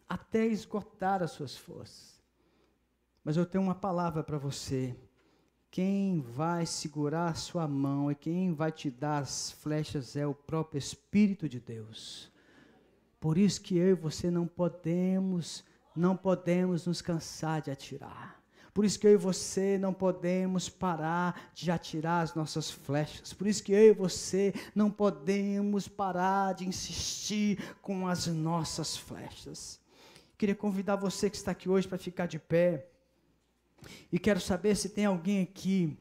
até esgotar as suas forças. Mas eu tenho uma palavra para você. Quem vai segurar sua mão e quem vai te dar as flechas é o próprio Espírito de Deus. Por isso que eu e você não podemos não podemos nos cansar de atirar. Por isso que eu e você não podemos parar de atirar as nossas flechas. Por isso que eu e você não podemos parar de insistir com as nossas flechas. Queria convidar você que está aqui hoje para ficar de pé. E quero saber se tem alguém aqui,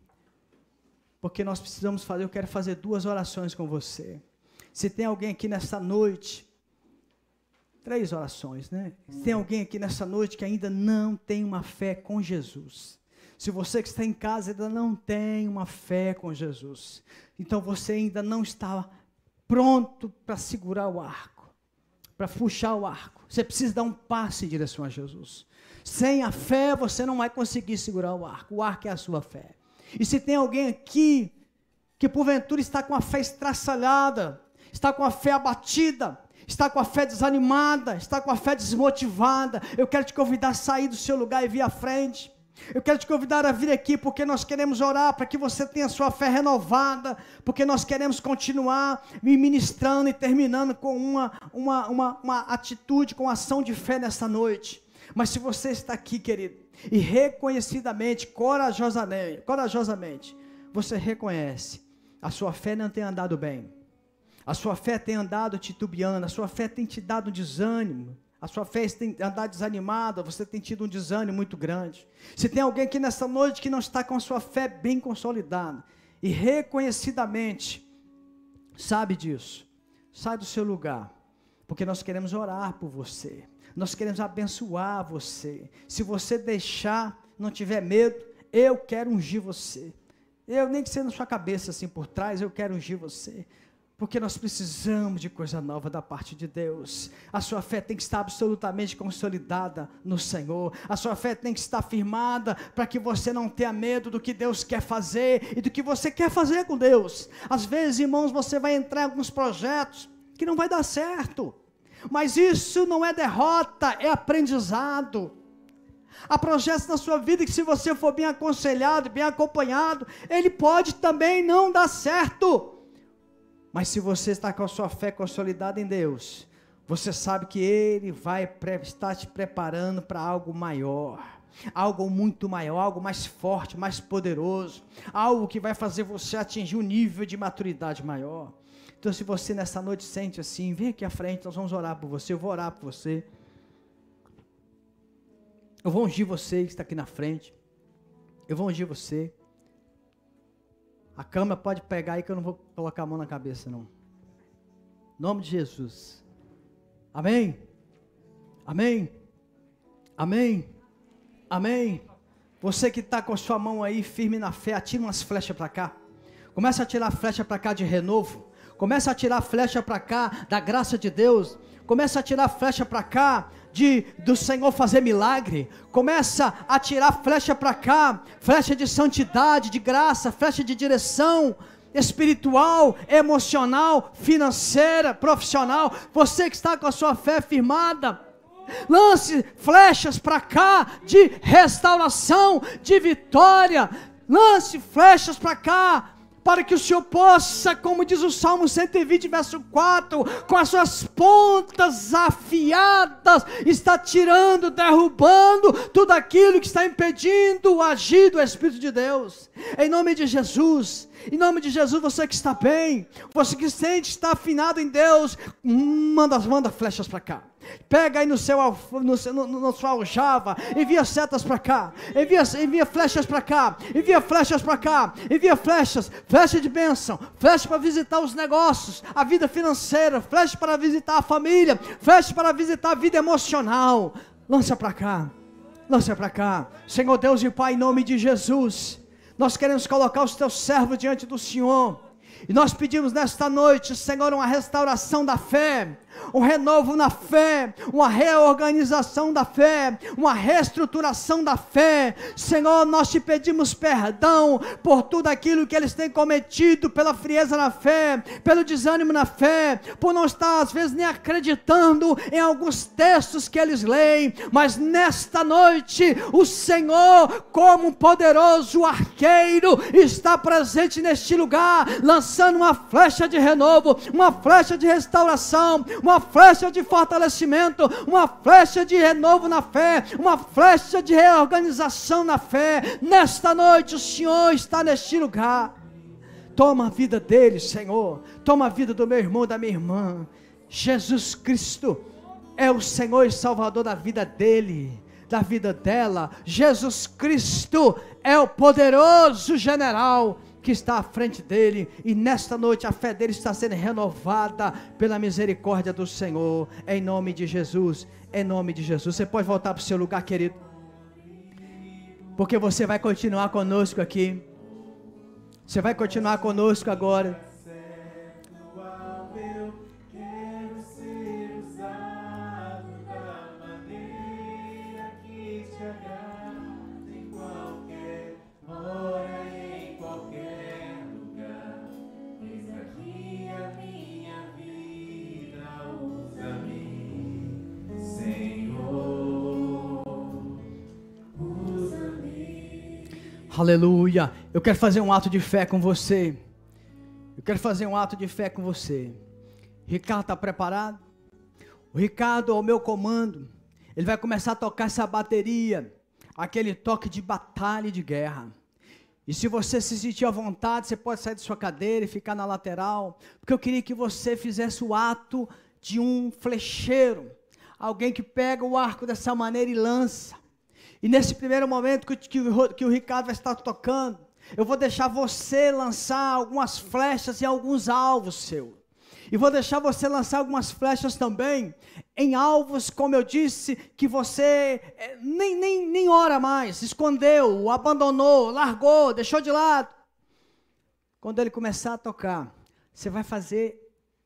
porque nós precisamos fazer, eu quero fazer duas orações com você. Se tem alguém aqui nesta noite três orações, né? Se tem alguém aqui nessa noite que ainda não tem uma fé com Jesus. Se você que está em casa ainda não tem uma fé com Jesus, então você ainda não está pronto para segurar o arco, para puxar o arco. Você precisa dar um passo em direção a Jesus. Sem a fé, você não vai conseguir segurar o arco. O arco é a sua fé. E se tem alguém aqui que porventura está com a fé estraçalhada, está com a fé abatida, está com a fé desanimada, está com a fé desmotivada, eu quero te convidar a sair do seu lugar e vir à frente. Eu quero te convidar a vir aqui porque nós queremos orar para que você tenha sua fé renovada, porque nós queremos continuar me ministrando e terminando com uma, uma, uma, uma atitude, com uma ação de fé nessa noite. Mas se você está aqui, querido, e reconhecidamente, corajosamente, corajosamente você reconhece a sua fé não tem andado bem a sua fé tem andado titubeando, a sua fé tem te dado um desânimo. A sua fé tem andado desanimada, você tem tido um desânimo muito grande. Se tem alguém aqui nessa noite que não está com a sua fé bem consolidada e reconhecidamente sabe disso, sai do seu lugar, porque nós queremos orar por você. Nós queremos abençoar você. Se você deixar, não tiver medo, eu quero ungir você. Eu nem que seja na sua cabeça assim por trás, eu quero ungir você. Porque nós precisamos de coisa nova da parte de Deus. A sua fé tem que estar absolutamente consolidada no Senhor. A sua fé tem que estar firmada para que você não tenha medo do que Deus quer fazer e do que você quer fazer com Deus. Às vezes, irmãos, você vai entrar em alguns projetos que não vai dar certo. Mas isso não é derrota, é aprendizado. Há projetos na sua vida que, se você for bem aconselhado, bem acompanhado, ele pode também não dar certo mas se você está com a sua fé consolidada em Deus, você sabe que Ele vai estar te preparando para algo maior, algo muito maior, algo mais forte, mais poderoso, algo que vai fazer você atingir um nível de maturidade maior. Então, se você nessa noite sente assim, vem aqui à frente, nós vamos orar por você, eu vou orar por você. Eu vou ungir você que está aqui na frente. Eu vou ungir você. A câmera pode pegar aí que eu não vou colocar a mão na cabeça, não. Em nome de Jesus. Amém? Amém? Amém? Amém? Você que está com a sua mão aí firme na fé, atira umas flechas para cá. Começa a tirar flecha para cá de renovo. Começa a tirar flecha para cá da graça de Deus. Começa a tirar flecha para cá de do Senhor fazer milagre. Começa a tirar flecha para cá, flecha de santidade, de graça, flecha de direção espiritual, emocional, financeira, profissional. Você que está com a sua fé firmada, lance flechas para cá de restauração, de vitória. Lance flechas para cá para que o Senhor possa, como diz o Salmo 120, verso 4, com as suas pontas afiadas, está tirando, derrubando tudo aquilo que está impedindo o agir do Espírito de Deus. Em nome de Jesus, em nome de Jesus, você que está bem, você que sente está afinado em Deus, manda, manda flechas para cá. Pega aí no seu, no, seu, no, no aljava, envia setas para cá, envia, envia flechas para cá, envia flechas para cá, envia flechas, flecha de bênção, flecha para visitar os negócios, a vida financeira, flecha para visitar a família, flecha para visitar a vida emocional. Lança para cá, lança para cá, Senhor Deus e Pai, em nome de Jesus, nós queremos colocar os teus servos diante do Senhor e nós pedimos nesta noite, Senhor, uma restauração da fé, um renovo na fé, uma reorganização da fé, uma reestruturação da fé. Senhor, nós te pedimos perdão por tudo aquilo que eles têm cometido, pela frieza na fé, pelo desânimo na fé, por não estar às vezes nem acreditando em alguns textos que eles leem, mas nesta noite o Senhor, como um poderoso arqueiro, está presente neste lugar, lançando lançando uma flecha de renovo, uma flecha de restauração, uma flecha de fortalecimento, uma flecha de renovo na fé, uma flecha de reorganização na fé. Nesta noite o Senhor está neste lugar. Toma a vida dele, Senhor. Toma a vida do meu irmão, da minha irmã. Jesus Cristo é o Senhor e Salvador da vida dele, da vida dela. Jesus Cristo é o poderoso general que está à frente dele, e nesta noite a fé dele está sendo renovada pela misericórdia do Senhor, em nome de Jesus, em nome de Jesus. Você pode voltar para o seu lugar, querido, porque você vai continuar conosco aqui, você vai continuar conosco agora. Aleluia. Eu quero fazer um ato de fé com você. Eu quero fazer um ato de fé com você. Ricardo está preparado? O Ricardo, ao meu comando, ele vai começar a tocar essa bateria, aquele toque de batalha e de guerra. E se você se sentir à vontade, você pode sair de sua cadeira e ficar na lateral, porque eu queria que você fizesse o ato de um flecheiro, alguém que pega o arco dessa maneira e lança. E nesse primeiro momento que, que, que o Ricardo vai estar tocando, eu vou deixar você lançar algumas flechas em alguns alvos seus. E vou deixar você lançar algumas flechas também em alvos, como eu disse, que você eh, nem, nem, nem ora mais, escondeu, abandonou, largou, deixou de lado. Quando ele começar a tocar, você vai fazer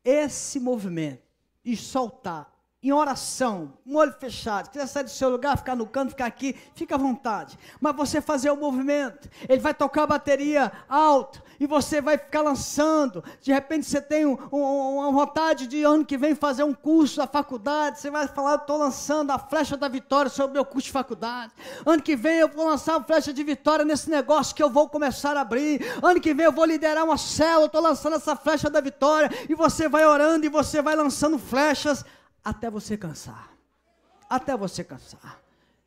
esse movimento e soltar em oração, um olho fechado, quiser sair do seu lugar, ficar no canto, ficar aqui, fica à vontade. Mas você fazer o movimento, ele vai tocar a bateria alto e você vai ficar lançando. De repente você tem um, um, uma vontade de ano que vem fazer um curso da faculdade, você vai falar, estou lançando a flecha da vitória sobre o meu curso de faculdade. Ano que vem eu vou lançar a flecha de vitória nesse negócio que eu vou começar a abrir. Ano que vem eu vou liderar uma célula, estou lançando essa flecha da vitória e você vai orando e você vai lançando flechas até você cansar. Até você cansar.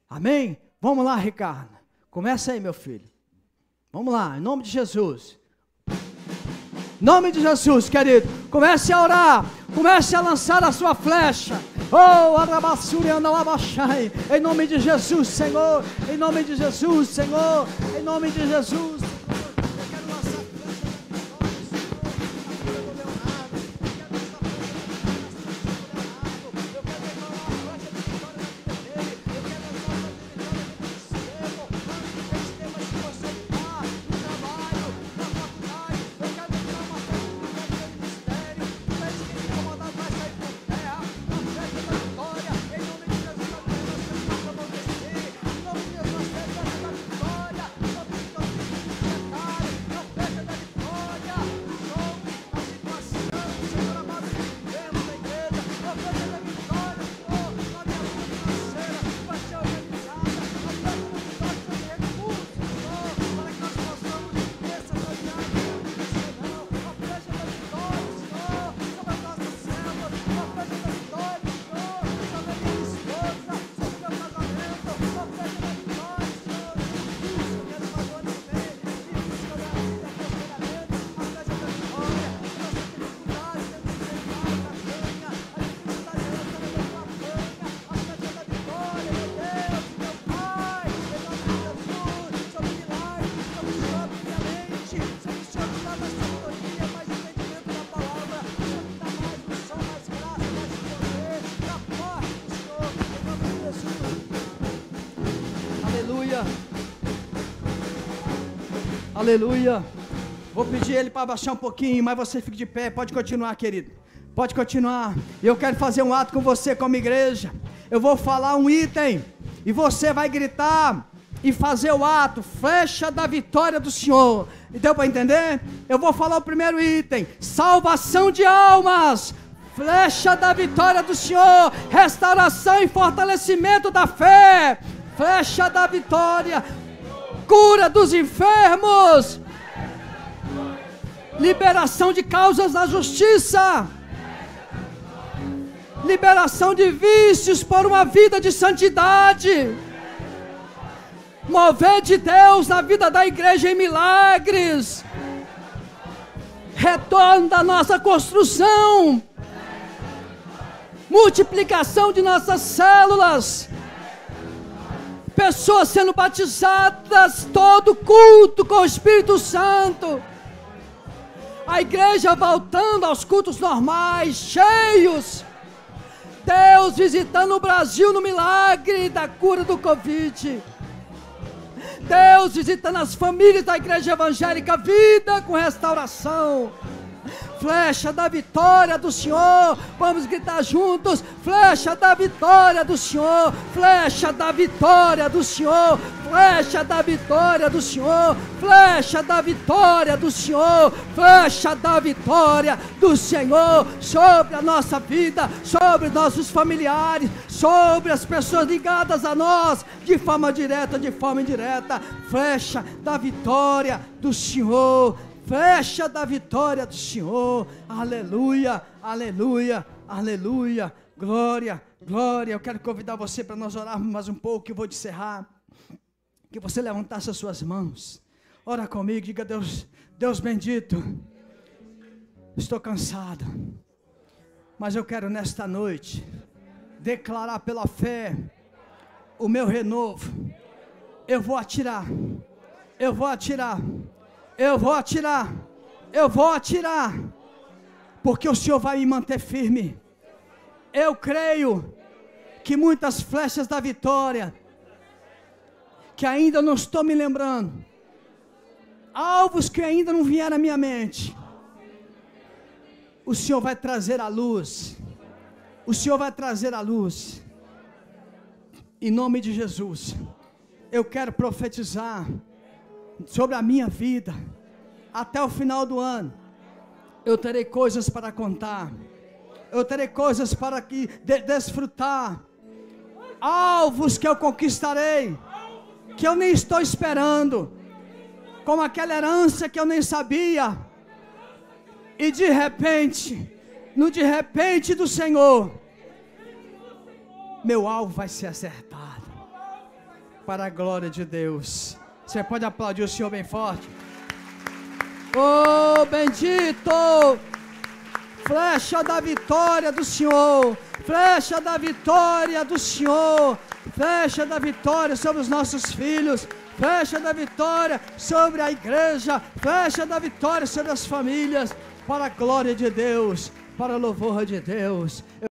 Amém? Vamos lá, Ricardo. Começa aí, meu filho. Vamos lá, em nome de Jesus. Nome de Jesus, querido. Comece a orar. Comece a lançar a sua flecha. Oh, Arabassuriana Labachai. Em nome de Jesus, Senhor. Em nome de Jesus, Senhor. Em nome de Jesus. Aleluia. Vou pedir ele para baixar um pouquinho, mas você fique de pé. Pode continuar, querido. Pode continuar. Eu quero fazer um ato com você, como igreja. Eu vou falar um item e você vai gritar e fazer o ato. Flecha da vitória do Senhor. Deu para entender? Eu vou falar o primeiro item: salvação de almas. Flecha da vitória do Senhor, restauração e fortalecimento da fé flecha da vitória, cura dos enfermos, liberação de causas da justiça, liberação de vícios por uma vida de santidade. Mover de Deus na vida da igreja em milagres. Retorno da nossa construção. Multiplicação de nossas células pessoas sendo batizadas todo culto com o Espírito Santo. A igreja voltando aos cultos normais, cheios. Deus visitando o Brasil no milagre da cura do Covid. Deus visitando as famílias da igreja evangélica, vida com restauração flecha da vitória do Senhor. Vamos gritar juntos: flecha da vitória do Senhor, flecha da vitória do Senhor, flecha da vitória do Senhor, flecha da vitória do Senhor, flecha da vitória do Senhor sobre a nossa vida, sobre nossos familiares, sobre as pessoas ligadas a nós, de forma direta, de forma indireta, flecha da vitória do Senhor fecha da vitória do Senhor. Aleluia, aleluia, aleluia. Glória, glória. Eu quero convidar você para nós orarmos mais um pouco. Eu vou encerrar. Que você levantasse as suas mãos. Ora comigo, diga Deus, Deus bendito. Estou cansado. Mas eu quero nesta noite declarar pela fé o meu renovo. Eu vou atirar. Eu vou atirar eu vou atirar. Eu vou atirar. Porque o Senhor vai me manter firme. Eu creio que muitas flechas da vitória, que ainda não estou me lembrando, alvos que ainda não vieram à minha mente, o Senhor vai trazer a luz. O Senhor vai trazer a luz. Em nome de Jesus, eu quero profetizar sobre a minha vida. Até o final do ano, eu terei coisas para contar. Eu terei coisas para que de, desfrutar. Alvos que eu conquistarei, que eu nem estou esperando, como aquela herança que eu nem sabia. E de repente, no de repente do Senhor, meu alvo vai ser acertado para a glória de Deus. Você pode aplaudir o Senhor bem forte. Oh, bendito! Flecha da vitória do Senhor! Flecha da vitória do Senhor! Flecha da vitória sobre os nossos filhos! Flecha da vitória sobre a igreja! Flecha da vitória sobre as famílias! Para a glória de Deus! Para a louvor de Deus!